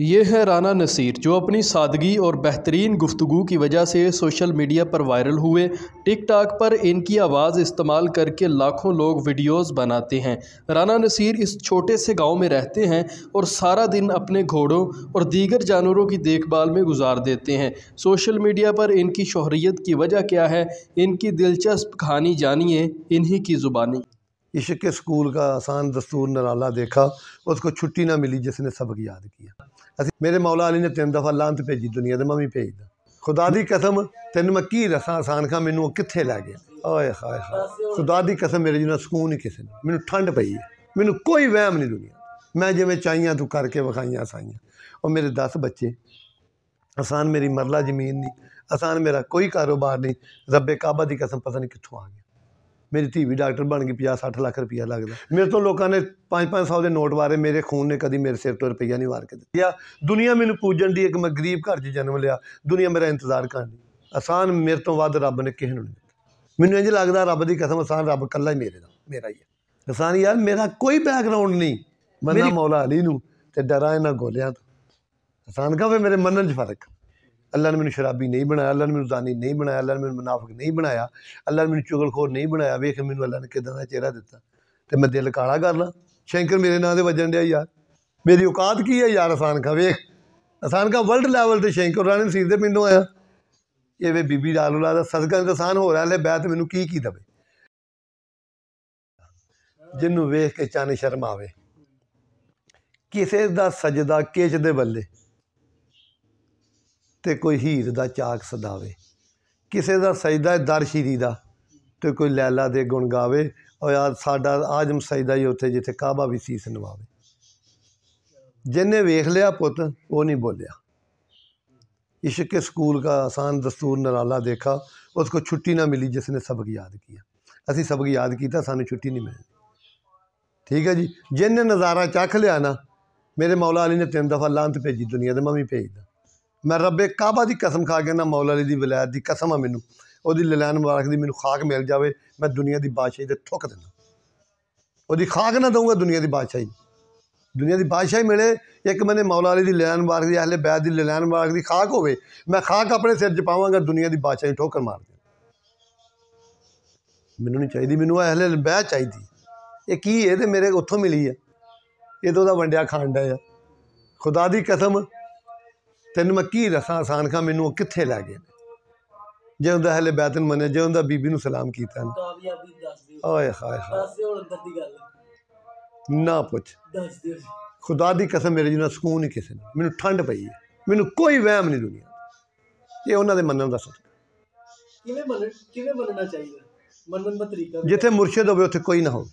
ये है राना नसीर जो अपनी सादगी और बेहतरीन गुफ्तु की वजह से सोशल मीडिया पर वायरल हुए टिकटॉक पर इनकी आवाज़ इस्तेमाल करके लाखों लोग वीडियोस बनाते हैं राना नसीर इस छोटे से गांव में रहते हैं और सारा दिन अपने घोड़ों और दीगर जानवरों की देखभाल में गुजार देते हैं सोशल मीडिया पर इनकी शहरीत की वजह क्या है इनकी दिलचस्प कहानी जानिए इन्हीं की ज़ुबानी इश्क के स्कूल का आसान दस्तूर नराला देखा उसको छुट्टी ना मिली जिसने सबक याद किया ਅਸੀਂ ਮੇਰੇ ਮੌਲਾ ਅਲੀ ਨੇ ਤਿੰਨ ਦਫਾ ਲਾਂਤ ਭੇਜੀ ਦੁਨੀਆ ਤੇ ਮੈਂ ਵੀ ਭੇਜਦਾ ਖੁਦਾ ਦੀ ਕਸਮ ਤੈਨੂੰ ਮੈਂ ਕੀ ਰਸਾਂ ਆਸਾਨ ਖਾਂ ਮੈਨੂੰ ਕਿੱਥੇ ਲੈ ਗਿਆ ਓਏ ਹਾਏ ਹਾਏ ਖੁਦਾ ਦੀ ਕਸਮ ਮੇਰੇ ਜਿੰਨਾ ਸਕੂਨ ਹੀ ਕਿਸੇ ਨੂੰ ਮੈਨੂੰ ਠੰਡ ਪਈ ਹੈ ਮੈਨੂੰ ਕੋਈ ਵਹਿਮ ਨਹੀਂ ਦੁਨੀਆ ਮੈਂ ਜਿਵੇਂ ਚਾਹੀਆਂ ਤੂੰ ਕਰਕੇ ਵਿਖਾਈਆਂ ਸਾਈਆਂ ਉਹ ਮੇਰੇ 10 ਬੱਚੇ ਆਸਾਨ ਮੇਰੀ ਮਰਲਾ ਜ਼ਮੀਨ ਨਹੀਂ ਆਸਾਨ ਮੇਰਾ ਕੋਈ ਕਾਰੋਬਾਰ ਨਹੀਂ ਰੱਬੇ ਕਾਬਾ ਦੀ ਕਸਮ ਪਤਾ ਨਹੀਂ ਕਿੱਥੋਂ ਆ ਗਿਆ ਮੇਰੀ ਧੀ ਵੀ ਡਾਕਟਰ ਬਣ ਗਈ 50 60 ਲੱਖ ਰੁਪਇਆ ਲੱਗਦਾ ਮੇਰੇ ਤੋਂ ਲੋਕਾਂ ਨੇ 5-500 ਦੇ ਨੋਟ ਵਾਰੇ ਮੇਰੇ ਖੂਨ ਨੇ ਕਦੀ ਮੇਰੇ ਸਿਰ ਤੋਂ ਰੁਪਇਆ ਨਹੀਂ ਵਾਰ ਕੇ ਦਿੱਤਾ ਦੁਨੀਆ ਮੈਨੂੰ ਪੂਜਣ ਦੀ ਇੱਕ ਮੈਂ ਗਰੀਬ ਘਰ 'ਚ ਜਨਮ ਲਿਆ ਦੁਨੀਆ ਮੇਰਾ ਇੰਤਜ਼ਾਰ ਕਰਨੀ ਆਸਾਨ ਮੇਰੇ ਤੋਂ ਵੱਧ ਰੱਬ ਨੇ ਕਿਸੇ ਨੂੰ ਨਹੀਂ ਮੈਨੂੰ ਇੰਜ ਲੱਗਦਾ ਰੱਬ ਦੀ ਕਸਮ ਆਸਾਨ ਰੱਬ ਕੱਲਾ ਹੀ ਮੇਰੇ ਦਾ ਮੇਰਾ ਹੀ ਹੈ ਆਸਾਨ ਯਾਰ ਮੇਰਾ ਕੋਈ ਬੈਕਗ੍ਰਾਉਂਡ ਨਹੀਂ ਮੰਨਾ ਮੌਲਾ ਅਲੀ ਨੂੰ ਤੇ ਡਰਾਂ ਇਹਨਾਂ ਗੋਲਿਆਂ ਤੋਂ ਆਸਾਨ ਕਹਵੇ ਮੇਰੇ ਮੰਨਣ 'ਚ ਫਰਕ अल्लाह ने मैंने शराबी नहीं बनाया अल्लाह ने मैंने दानी नहीं बनाया अल्लाह ने मैंने मुनाफक नहीं बनाया अल्लाह ने मैंने चुगलखोर नहीं बनाया वेख मैंने अल्लाह ने किदा का चेहरा दिता तो मैं दिल काला कर ला शंकर मेरे ना से वजन दिया यार मेरी औकात की है यार असान का वेख असान का वर्ल्ड लैवल से शंकर राणे नसीर के पिंडों आया ये वे बीबी लालू लाल सदका इंसान हो रहा है बैत मैनू की की दवे जिन्होंने वेख के चाने शर्म आवे किसी का सजदा किच दे बल्ले तो कोई हीर का चाक सदावे किसी का सजदा दर शीरी का तो कोई लैला दे गुण गावे और आज साडा आजम सजदा ही उत्थे जिथे काबा भी सीस नवावे जिन्हें वेख लिया पुत वो नहीं बोलिया इश्क स्कूल का आसान दस्तूर नराला देखा उसको छुट्टी ना मिली जिसने सबक याद किया असी सबक याद किया सू छुट्टी नहीं मिली ठीक है जी जिन्हें नज़ारा चख लिया ना मेरे मौला अली ने तीन दफ़ा लांत भेजी दुनिया तो मैं भी भेजदा ਮੈਂ ਰੱਬੇ ਕਾਬਾ ਦੀ ਕਸਮ ਖਾ ਕੇ ਨਾ ਮੌਲਾ ਅਲੀ ਦੀ ਵਿਲਾਇਤ ਦੀ ਕਸਮ ਆ ਮੈਨੂੰ ਉਹਦੀ ਲਲੈਨ ਮੁਬਾਰਕ ਦੀ ਮੈਨੂੰ ਖਾਕ ਮਿਲ ਜਾਵੇ ਮੈਂ ਦੁਨੀਆ ਦੀ ਬਾਦਸ਼ਾਹੀ ਤੇ ਠੁੱਕ ਦੇਣਾ ਉਹਦੀ ਖਾਕ ਨਾ ਦਊਂਗਾ ਦੁਨੀਆ ਦੀ ਬਾਦਸ਼ਾਹੀ ਦੁਨੀਆ ਦੀ ਬਾਦਸ਼ਾਹੀ ਮਿਲੇ ਇੱਕ ਮੈਨੇ ਮੌਲਾ ਅਲੀ ਦੀ ਲਲੈਨ ਮੁਬਾਰਕ ਦੀ ਅਹਲੇ ਬੈਤ ਦੀ ਲਲੈਨ ਮੁਬਾਰਕ ਦੀ ਖਾਕ ਹੋਵੇ ਮੈਂ ਖਾਕ ਆਪਣੇ ਸਿਰ 'ਚ ਪਾਵਾਂਗਾ ਦੁਨੀਆ ਦੀ ਬਾਦਸ਼ਾਹੀ ਠੋਕਰ ਮਾਰ ਦੇ ਮੈਨੂੰ ਨਹੀਂ ਚਾਹੀਦੀ ਮੈਨੂੰ ਅਹਲੇ ਬੈਤ ਚਾਹੀਦੀ ਇਹ ਕੀ ਇਹ ਤੇ ਮੇਰੇ ਉੱਥੋਂ ਮਿਲੀ ਆ ਇਹ ਤਾਂ ਉਹਦਾ ਵੰਡਿਆ ਖਾਂਡਾ ਆ ਖੁਦਾ ਦੀ ਕਸਮ ਤੈਨੂੰ ਮੈਂ ਕੀ ਦੱਸਾਂ ਆਸਾਨ ਖਾਂ ਮੈਨੂੰ ਉਹ ਕਿੱਥੇ ਲੈ ਗਏ ਜੇ ਦਾ ਹਲੇ ਬੈਤਨ ਮੰਨੇ ਜੇ ਦਾ ਬੀਬੀ ਨੂੰ ਸਲਾਮ ਕੀਤਾ ਨਾ ਕਾਮਯਾਬੀ ਦੱਸ ਦਿਓ ਓਏ ਹਾਏ ਹਾਏ ਦੱਸ ਹੁਣ ਅੰਦਰ ਦੀ ਗੱਲ ਨਾ ਪੁੱਛ ਦੱਸ ਦਿਓ ਖੁਦਾ ਦੀ ਕਸਮ ਮੇਰੇ ਜਿੰਨਾ ਸਕੂਨ ਹੀ ਕਿਸੇ ਨੂੰ ਮੈਨੂੰ ਠੰਡ ਪਈ ਹੈ ਮੈਨੂੰ ਕੋਈ ਵਹਿਮ ਨਹੀਂ ਦੁਨੀਆ ਇਹ ਉਹਨਾਂ ਦੇ ਮੰਨਣ ਦਾ ਸੱਚ ਕਿਵੇਂ ਮੰਨਣ ਕਿਵੇਂ ਮੰਨਣਾ ਚਾਹੀਦਾ ਮੰਨਣ ਦਾ ਤਰੀਕਾ ਜਿੱਥੇ ਮੁਰਸ਼ਿਦ ਹੋਵੇ ਉੱਥੇ ਕੋਈ ਨਾ ਹੋਵੇ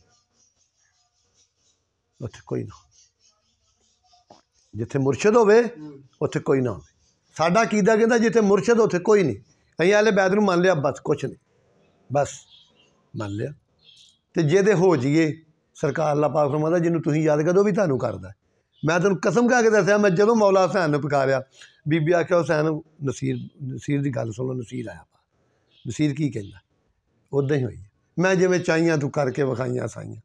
ਉੱਥੇ ਕੋਈ ਨਾ ਜਿੱਥੇ ਮੁਰਸ਼ਿਦ ਹੋਵੇ ਉੱਥੇ ਕੋਈ ਨਾ ਹੋਵੇ ਸਾਡਾ ਕੀਦਾ ਕਹਿੰਦਾ ਜਿੱਥੇ ਮੁਰਸ਼ਿਦ ਉੱਥੇ ਕੋਈ ਨਹੀਂ ਕਈ ਆਲੇ ਬੈਦ ਨੂੰ ਮੰਨ ਲਿਆ ਬਸ ਕੁਛ ਨਹੀਂ ਬਸ ਮੰਨ ਲਿਆ ਤੇ ਜਿਹਦੇ ਹੋ ਜੀਏ ਸਰਕਾਰ ਅੱਲਾਹ ਪਾਕ ਫਰਮਾਉਂਦਾ ਜਿਹਨੂੰ ਤੁਸੀਂ ਯਾਦ ਕਰਦੇ ਹੋ ਵੀ ਤੁਹਾਨੂੰ ਕਰਦਾ ਮੈਂ ਤੁਹਾਨੂੰ ਕਸਮ ਖਾ ਕੇ ਦੱਸਿਆ ਮੈਂ ਜਦੋਂ ਮੌਲਾ ਹਸੈਨ ਨੂੰ ਪੁਕਾਰਿਆ ਬੀਬੀ ਆਖਿਆ ਹਸੈਨ ਨਸੀਰ ਨਸੀਰ ਦੀ ਗੱਲ ਸੁਣੋ ਨਸੀਰ ਆਇਆ ਨਸੀਰ ਕੀ ਕਹਿੰਦਾ ਉਦਾਂ ਹੀ ਹੋਈ ਮੈਂ ਜਿਵੇਂ ਚਾਹੀਆਂ ਤੂੰ ਕਰਕੇ ਵਿਖਾਈਆਂ ਸਾਈਆਂ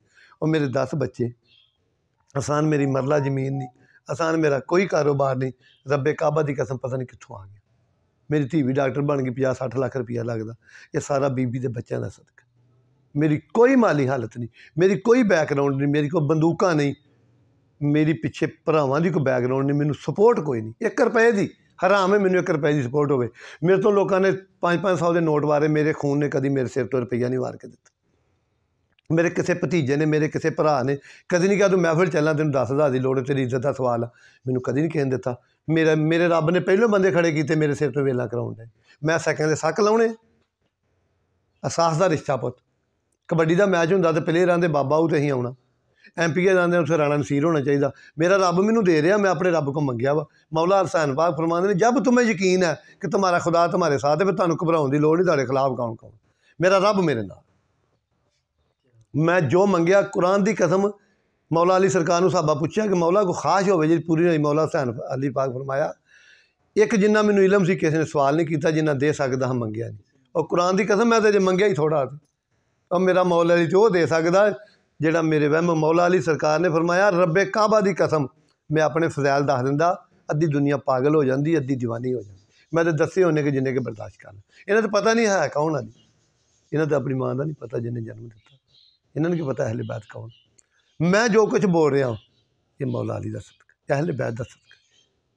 ਉਹ ਮੇਰੇ 10 ਬੱਚੇ ਆਸਾਨ ਮੇਰੀ ਮਰਲਾ ਜ਼ਮੀਨ ਦੀ ਅਸਾਨ ਮੇਰਾ ਕੋਈ ਕਾਰੋਬਾਰ ਨਹੀਂ ਰੱਬੇ ਕਾਬਾ ਦੀ ਕਸਮ ਪਤਾ ਨਹੀਂ ਕਿੱਥੋਂ ਆ ਗਿਆ ਮੇਰੀ ਧੀ ਵੀ ਡਾਕਟਰ ਬਣ ਗਈ 50 60 ਲੱਖ ਰੁਪਇਆ ਲੱਗਦਾ ਇਹ ਸਾਰਾ ਬੀਬੀ ਦੇ ਬੱਚਿਆਂ ਦਾ ਸਦਕਾ ਮੇਰੀ ਕੋਈ ਮਾਲੀ ਹਾਲਤ ਨਹੀਂ ਮੇਰੀ ਕੋਈ ਬੈਕਗ੍ਰਾਉਂਡ ਨਹੀਂ ਮੇਰੀ ਕੋਈ ਬੰਦੂਕਾਂ ਨਹੀਂ ਮੇਰੀ ਪਿੱਛੇ ਭਰਾਵਾਂ ਦੀ ਕੋਈ ਬੈਕਗ੍ਰਾਉਂਡ ਨਹੀਂ ਮੈਨੂੰ ਸਪੋਰਟ ਕੋਈ ਨਹੀਂ 1 ਰੁਪਏ ਦੀ ਹਰਾਮ ਹੈ ਮੈਨੂੰ 1 ਰੁਪਏ ਦੀ ਸਪੋਰਟ ਹੋਵੇ ਮੇਰੇ ਤੋਂ ਲੋਕਾਂ ਨੇ 5-500 ਦੇ ਨੋਟ ਵਾਰੇ ਮੇਰੇ ਖੂਨ ਨੇ ਕਦੀ ਮੇਰੇ ਸਿਰ ਤੋਂ ਰੁਪਈਆ ਨਹੀਂ ਵਾਰ ਕੇ ਦਿੱਤਾ ਮੇਰੇ ਕਿਸੇ ਭਤੀਜੇ ਨੇ ਮੇਰੇ ਕਿਸੇ ਭਰਾ ਨੇ ਕਦੇ ਨਹੀਂ ਕਿਹਾ ਤੂੰ ਮਹਿਫਲ ਚੱਲਾਂ ਤੈਨੂੰ 10000 ਦੀ ਲੋੜ ਤੇਰੀ ਇੱਜ਼ਤ ਦਾ ਸਵਾਲ ਆ ਮੈਨੂੰ ਕਦੇ ਨਹੀਂ ਕਹਿਣ ਦਿੱਤਾ ਮੇਰਾ ਮੇਰੇ ਰੱਬ ਨੇ ਪਹਿਲੇ ਬੰਦੇ ਖੜੇ ਕੀਤੇ ਮੇਰੇ ਸਿਰ ਤੋਂ ਵੇਲਾ ਕਰਾਉਣ ਦੇ ਮੈਂ ਸੈਕਿੰਡ ਦੇ ਸੱਕ ਲਾਉਣੇ ਅਸਾਸ ਦਾ ਰਿਸ਼ਤਾ ਪੁੱਤ ਕਬੱਡੀ ਦਾ ਮੈਚ ਹੁੰਦਾ ਤੇ ਪਲੇਅਰਾਂ ਦੇ ਬਾਬਾ ਉਹ ਤੇ ਹੀ ਆਉਣਾ ਐਮਪੀਏ ਜਾਂਦੇ ਉੱਥੇ ਰਾਣਾ ਨਸੀਰ ਹੋਣਾ ਚਾਹੀਦਾ ਮੇਰਾ ਰੱਬ ਮੈਨੂੰ ਦੇ ਰਿਹਾ ਮੈਂ ਆਪਣੇ ਰੱਬ ਕੋ ਮੰਗਿਆ ਵਾ ਮੌਲਾ ਹਸਨ ਬਾਗ ਫਰਮਾਉਂਦੇ ਨੇ ਜਦ ਤੁਮੇ ਯਕੀਨ ਹੈ ਕਿ ਤੁਹਾਡਾ ਖੁਦਾ ਤੁਹਾਡੇ ਸਾਥ ਹੈ ਫਿਰ ਤੁਹਾਨੂੰ ਘਬਰਾਉਣ ਦੀ ਲੋੜ ਨਹੀਂ ਤੁਹਾਡੇ ਖਿਲਾਫ ਕੌਣ ਕੌਣ ਮੇਰਾ ਰੱਬ ਮੇਰੇ ਨਾਲ ਮੈਂ ਜੋ ਮੰਗਿਆ ਕੁਰਾਨ ਦੀ ਕਸਮ ਮੌਲਾ ਅਲੀ ਸਰਕਾਰ ਨੂੰ ਸਾਬਾ ਪੁੱਛਿਆ ਕਿ ਮੌਲਾ ਕੋ ਖਾਸ਼ ਹੋਵੇ ਜੀ ਪੂਰੀ ਨਹੀਂ ਮੌਲਾ ਹਸੈਨ ਅਲੀ ਪਾਕ ਫਰਮਾਇਆ ਇੱਕ ਜਿੰਨਾ ਮੈਨੂੰ ਇਲਮ ਸੀ ਕਿਸੇ ਨੇ ਸਵਾਲ ਨਹੀਂ ਕੀਤਾ ਜਿੰਨਾ ਦੇ ਸਕਦਾ ਹਾਂ ਮੰਗਿਆ ਨਹੀਂ ਉਹ ਕੁਰਾਨ ਦੀ ਕਸਮ ਮੈਂ ਤਾਂ ਜੇ ਮੰਗਿਆ ਹੀ ਥੋੜਾ ਉਹ ਮੇਰਾ ਮੌਲਾ ਅਲੀ ਤੇ ਉਹ ਦੇ ਸਕਦਾ ਜਿਹੜਾ ਮੇਰੇ ਵਹਿਮ ਮੌਲਾ ਅਲੀ ਸਰਕਾਰ ਨੇ ਫਰਮਾਇਆ ਰੱਬੇ ਕਾਬਾ ਦੀ ਕਸਮ ਮੈਂ ਆਪਣੇ ਫਜ਼ਾਇਲ ਦੱਸ ਦਿੰਦਾ ਅੱਧੀ ਦੁਨੀਆ ਪਾਗਲ ਹੋ ਜਾਂਦੀ ਅੱਧੀ دیਵਾਨੀ ਹੋ ਜਾਂਦੀ ਮੈਂ ਤਾਂ ਦੱਸੇ ਹੋਣੇ ਕਿ ਜਿੰਨੇ ਕੇ ਬਰਦਾਸ਼ਤ ਕਰ ਇਹਨਾਂ ਤਾਂ ਪਤਾ ਨਹੀਂ ਹੈ ਕੌਣ ਆ ਇਹਨਾਂ ਤਾਂ ਆਪਣੀ ਮਾਂ ਦਾ ਨਹੀਂ ਪਤਾ ਜਿੰਨੇ ਜਨਮ ਦਿੱਤਾ ਇਹਨਾਂ ਨੂੰ ਕੀ ਪਤਾ ਅਹਲੇ ਬੈਤ ਕੌਣ ਮੈਂ ਜੋ ਕੁਝ ਬੋਲ ਰਿਹਾ ਇਹ ਮੌਲਾ ਅਲੀ ਦਾ ਸਦਕਾ ਅਹਲੇ ਬੈਤ ਦਾ ਸਦਕਾ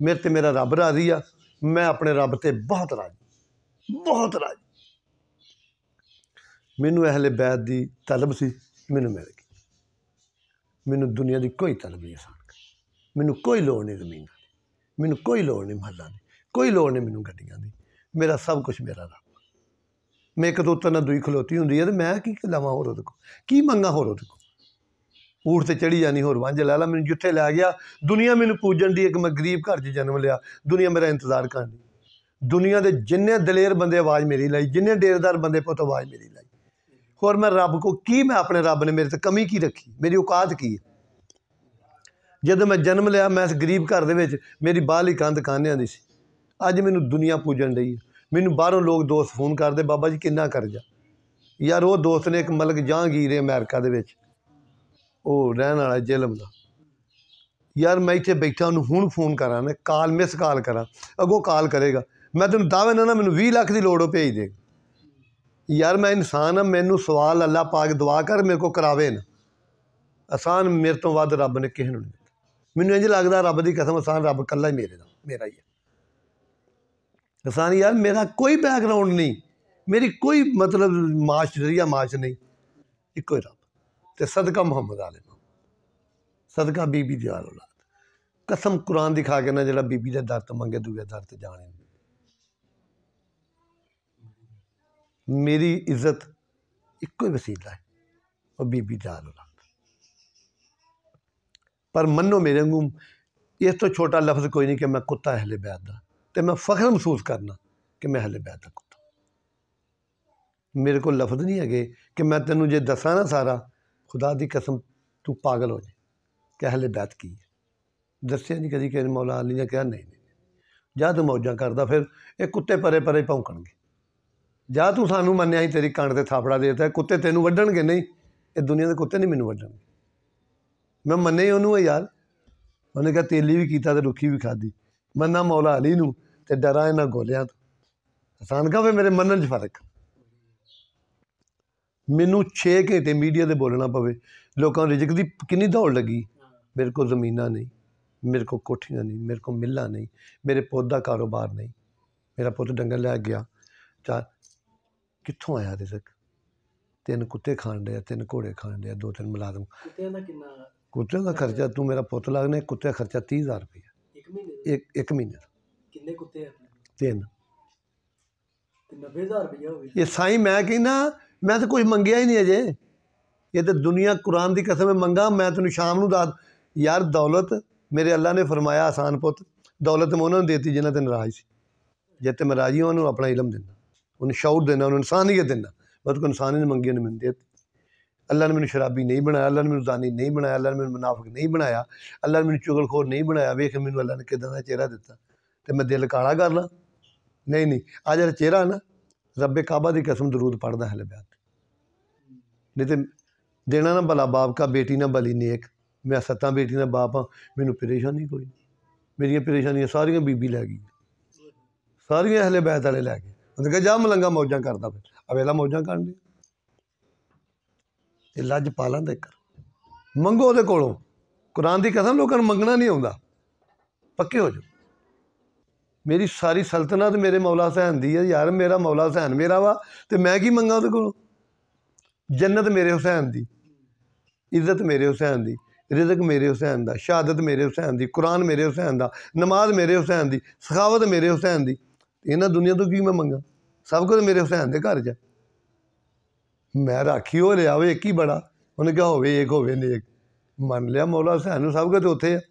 ਮੇਰੇ ਤੇ ਮੇਰਾ ਰੱਬ ਰਾਜ਼ੀ ਆ ਮੈਂ ਆਪਣੇ ਰੱਬ ਤੇ ਬਹੁਤ ਰਾਜ਼ੀ ਬਹੁਤ ਰਾਜ਼ੀ ਮੈਨੂੰ ਅਹਲੇ ਬੈਤ ਦੀ ਤਲਬ ਸੀ ਮੈਨੂੰ ਮਿਲ ਗਈ ਮੈਨੂੰ ਦੁਨੀਆ ਦੀ ਕੋਈ ਤਲਬ ਨਹੀਂ ਸਾਨ ਮੈਨੂੰ ਕੋਈ ਲੋੜ ਨਹੀਂ ਜ਼ਮੀਨ ਦੀ ਮੈਨੂੰ ਕੋਈ ਲੋੜ ਨਹੀਂ ਮਹੱਲਾ ਦੀ ਕੋਈ ਲੋੜ ਨਹੀਂ ਮੈਨੂੰ ਗੱਡੀਆਂ ਦੀ ਮੇਰਾ ਸਭ ਕੁਝ ਮੇਰਾ ਰੱਬ ਮੈਂ ਇੱਕ ਤੋਤਾ ਨਾਲ ਦੂਈ ਖਲੋਤੀ ਹੁੰਦੀ ਹੈ ਤੇ ਮੈਂ ਕੀ ਲਾਵਾਂ ਹੋਰ ਉਹਦੇ ਕੋ ਕੀ ਮੰਗਾ ਹੋਰ ਉਹਦੇ ਕੋ ਊਠ ਤੇ ਚੜੀ ਜਾਣੀ ਹੋਰ ਵਾਂਝ ਲੈ ਲਾ ਮੈਨੂੰ ਜਿੱਥੇ ਲੈ ਗਿਆ ਦੁਨੀਆ ਮੈਨੂੰ ਪੂਜਣ ਦੀ ਇੱਕ ਮੈਂ ਗਰੀਬ ਘਰ 'ਚ ਜਨਮ ਲਿਆ ਦੁਨੀਆ ਮੇਰਾ ਇੰਤਜ਼ਾਰ ਕਰਦੀ ਦੁਨੀਆ ਦੇ ਜਿੰਨੇ ਦਲੇਰ ਬੰਦੇ ਆਵਾਜ਼ ਮੇਰੀ ਲਈ ਜਿੰਨੇ ਡੇਰਦਾਰ ਬੰਦੇ ਪੁੱਤ ਆਵਾਜ਼ ਮੇਰੀ ਲਈ ਹੋਰ ਮੈਂ ਰੱਬ ਕੋ ਕੀ ਮੈਂ ਆਪਣੇ ਰੱਬ ਨੇ ਮੇਰੇ ਤੇ ਕਮੀ ਕੀ ਰੱਖੀ ਮੇਰੀ ਔਕਾਤ ਕੀ ਹੈ ਜਦੋਂ ਮੈਂ ਜਨਮ ਲਿਆ ਮੈਂ ਇਸ ਗਰੀਬ ਘਰ ਦੇ ਵਿੱਚ ਮੇਰੀ ਬਾਹਲੀ ਕੰਧ ਕਾਨਿਆਂ ਦੀ ਸੀ ਅੱਜ ਮੈਨੂੰ ਦੁਨੀਆ ਪੂਜਣ ਡਈ ਹੈ ਮੈਨੂੰ ਬਾਹਰੋਂ ਲੋਕ ਦੋਸਤ ਫੋਨ ਕਰਦੇ ਬਾਬਾ ਜੀ ਕਿੰਨਾ ਕਰਜ਼ਾ ਯਾਰ ਉਹ ਦੋਸਤ ਨੇ ਇੱਕ ਮਲਕ ਜਹਾਂਗੀਰ ਹੈ ਅਮਰੀਕਾ ਦੇ ਵਿੱਚ ਉਹ ਰਹਿਣ ਵਾਲਾ ਜੇਲਮ ਦਾ ਯਾਰ ਮੈਂ ਇੱਥੇ ਬੈਠਾ ਉਹਨੂੰ ਹੁਣ ਫੋਨ ਕਰਾਂ ਨਾ ਕਾਲ ਮਿਸ ਕਾਲ ਕਰਾਂ ਅਗੋਂ ਕਾਲ ਕਰੇਗਾ ਮੈਂ ਤੈਨੂੰ ਦਾਅਵੇ ਨਾ ਮੈਨੂੰ 20 ਲੱਖ ਦੀ ਲੋੜ ਉਹ ਭੇਜ ਦੇ ਯਾਰ ਮੈਂ ਇਨਸਾਨ ਆ ਮੈਨੂੰ ਸਵਾਲ ਅੱਲਾ ਪਾਕ ਦੁਆ ਕਰ ਮੇਰੇ ਕੋ ਕਰਾਵੇ ਨਾ ਆਸਾਨ ਮੇਰੇ ਤੋਂ ਵੱਧ ਰੱਬ ਨੇ ਕਿਸੇ ਨੂੰ ਨਹੀਂ ਮੈਨੂੰ ਇੰਜ ਲੱਗਦਾ ਰੱਬ ਦੀ ਕਸਮ ਆਸਾਨ ਰੱਬ ਕੱਲਾ ਹੀ ਮੇਰੇ ਦਾ ਮੇਰਾ ਹੀ ਹੈ हसान यार मेरा कोई बैकग्राउंड नहीं मेरी कोई मतलब माश जरिया माश नहीं एक रब तो सदका मुहम्मद आल सदका बीबी दयाल औलाद कसम कुरान दिखा के ना जो बीबी का दर्द मंगे दुए दर्द जाने मेरी इज्जत इको ही वसीला है और बीबी दयाल औलाद पर मनो मेरे वगू इस तो छोटा लफ्ज़ कोई नहीं कि मैं कुत्ता हले बैदा तो मैं फ़ख्र महसूस करना कि मैं हले बेहतर कुत्ता मेरे को लफ्ज़ नहीं है कि मैं तेन जो दसा ना सारा खुदा की कसम तू पागल हो जाए क्या हले बैत की है दसिया नहीं कभी कहने मौला अली ने कहा नहीं नहीं जा तू मौजा करता फिर ये कुत्ते परे परे भौंकणगे जा तू सू मनिया ही तेरी कण से थापड़ा देता है कुत्ते तेन वढ़णगे नहीं ये दुनिया के कुत्ते नहीं मैनू वढ़णगे मैं मने ही उन्होंने यार उन्हें कहा तेली भी किया तो रुखी भी खाधी मना मौला अली नू ਤੇ ਡਰਾਂ ਇਹਨਾਂ ਗੋਲਿਆਂ ਤੋਂ ਆਸਾਨ ਕਹਵੇ ਮੇਰੇ ਮੰਨਣ 'ਚ ਫਰਕ ਮੈਨੂੰ 6 ਘੰਟੇ ਮੀਡੀਆ ਦੇ ਬੋਲਣਾ ਪਵੇ ਲੋਕਾਂ ਨੂੰ ਰਿਜਕ ਦੀ ਕਿੰਨੀ ਦੌੜ ਲੱਗੀ ਮੇਰੇ ਕੋਲ ਜ਼ਮੀਨਾਂ ਨਹੀਂ ਮੇਰੇ ਕੋਲ ਕੋਠੀਆਂ ਨਹੀਂ ਮੇਰੇ ਕੋਲ ਮਿੱਲਾਂ ਨਹੀਂ ਮੇਰੇ ਪੌਦਾ ਕਾਰੋਬਾਰ ਨਹੀਂ ਮੇਰਾ ਪੁੱਤ ਡੰਗਰ ਲੈ ਗਿਆ ਚਾ ਕਿੱਥੋਂ ਆਇਆ ਰਿਜ਼ਕ ਤਿੰਨ ਕੁੱਤੇ ਖਾਣ ਦੇ ਤਿੰਨ ਘੋੜੇ ਖਾਣ ਦੇ ਦੋ ਤਿੰਨ ਮੁਲਾਜ਼ਮ ਕੁੱਤਿਆਂ ਦਾ ਕਿੰਨਾ ਕੁੱਤਿਆਂ ਦਾ ਖਰਚਾ ਤੂੰ ਮੇਰਾ ਪੁੱਤ ਲੱਗਨੇ ਕੁੱਤੇ ਦਾ ਖਰਚਾ 30000 ਰੁਪਏ ਇੱਕ ਮਹੀਨੇ ਇੱਕ ਮਹੀਨੇ ਦਾ ਕਿੰਨੇ ਕੁੱਤੇ ਆ ਤਿੰਨ ਤੇ 90000 ਰੁਪਇਆ ਹੋ ਗਿਆ ਇਹ ਸਾਈ ਮੈਂ ਕਹਿੰਦਾ ਮੈਂ ਤਾਂ ਕੁਝ ਮੰਗਿਆ ਹੀ ਨਹੀਂ ਅਜੇ ਇਹ ਤਾਂ ਦੁਨੀਆ ਕੁਰਾਨ ਦੀ ਕਸਮ ਮੰਗਾ ਮੈਂ ਤੈਨੂੰ ਸ਼ਾਮ ਨੂੰ ਦੱਸ ਯਾਰ ਦੌਲਤ ਮੇਰੇ ਅੱਲਾ ਨੇ ਫਰਮਾਇਆ ਆਸਾਨ ਪੁੱਤ ਦੌਲਤ ਮੈਂ ਉਹਨਾਂ ਨੂੰ ਦੇਤੀ ਜਿਨ੍ਹਾਂ ਤੇ ਨਾਰਾਜ਼ ਸੀ ਜੇ ਤੇ ਮੈਂ ਰਾਜੀ ਉਹਨਾਂ ਨੂੰ ਆਪਣਾ ਇਲਮ ਦੇਣਾ ਉਹਨੂੰ ਸ਼ੌਰ ਦੇਣਾ ਉਹਨੂੰ ਇਨਸਾਨੀਅਤ ਦੇਣਾ ਬਸ ਕੋ ਇਨਸਾਨੀ ਨੇ ਮੰਗੀ ਉਹਨੇ ਮੈਨੂੰ ਦੇਤੀ अल्लाह ने मैंने शराबी नहीं बनाया अल्लाह ने मैंने दानी नहीं बनाया अल्लाह ने मैंने मुनाफिक नहीं बनाया अल्लाह ने मैंने चुगलखोर नहीं बनाया वेख मैंने अल्लाह ने किदा का चेहरा दिता तो मैं दिल काला कर ला नहीं नहीं आ जरा चेहरा ना रबे काबा की कसम दरूद पढ़ता है ब्याह नहीं तो देना ना भला बाप का बेटी ना भली नेक मैं सत्ता बेटी ना बाप हाँ मैनू परेशानी कोई नहीं मेरिया परेशानियां सारिया बीबी लै गई सारिया हले बैत आए लै गए उन्हें कहा जा मलंगा मौजा करता फिर अवेला मौजा कर लिया लज पा लें देकर मंगो वो कोलों कुरान की कसम लोगों मंगना नहीं आता पक्के हो जाओ मेरी सारी सल्तनत मेरे मौला ਸਹਿਨ ਦੀ ਹੈ ਯਾਰ ਮੇਰਾ ਮੌਲਾ ਸਹਿਨ ਮੇਰਾ ਵਾ ਤੇ ਮੈਂ ਕੀ ਮੰਗਾ ਉਹਦੇ ਕੋਲੋਂ ਜੰਨਤ ਮੇਰੇ ਹੁਸੈਨ ਦੀ ਇੱਜ਼ਤ ਮੇਰੇ ਹੁਸੈਨ ਦੀ रिजक मेरे हुसैन का शहादत मेरे हुसैन की कुरान मेरे हुसैन का नमाज मेरे हुसैन की सखावत मेरे हुसैन की इन्होंने दुनिया तो की मैं मंगा सब कुछ मेरे हुसैन के घर जा मैं राखी हो रहा लिया एक ही बड़ा उन्हें क्या होवे एक होवे नेक मन लिया मौला हुसैन सब कुछ उत्थे है